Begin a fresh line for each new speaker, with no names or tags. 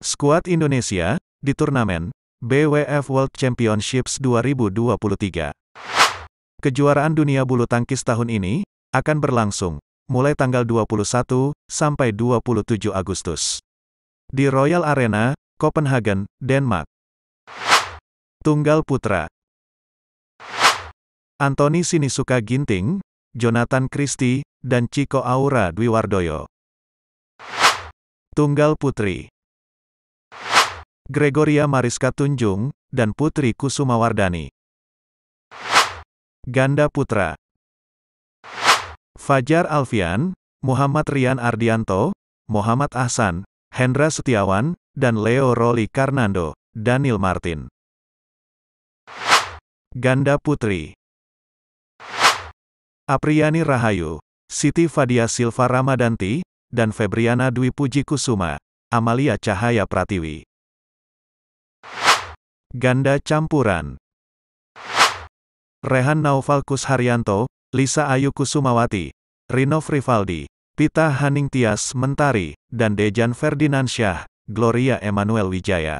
Skuad Indonesia, di turnamen BWF World Championships 2023. Kejuaraan dunia bulu tangkis tahun ini akan berlangsung mulai tanggal 21 sampai 27 Agustus di Royal Arena, Copenhagen, Denmark. Tunggal putra. Anthony Sinisuka Ginting, Jonathan Christie, dan Chico Aura Dwiwardoyo. Tunggal putri. Gregoria Mariska Tunjung, dan Putri Kusuma Wardani. Ganda Putra Fajar Alfian, Muhammad Rian Ardianto, Muhammad Ahsan, Hendra Setiawan, dan Leo Roli Karnando, Daniel Martin. Ganda Putri Apriani Rahayu, Siti Fadia Silva Ramadanti, dan Febriana Dwi Puji Kusuma, Amalia Cahaya Pratiwi. Ganda campuran. Rehan Naufal Kusharyanto, Lisa Ayu Kusumawati, Rino Frivaldi, Pita Haning Tias Mentari, dan Dejan Ferdinand Syah, Gloria Emanuel Wijaya.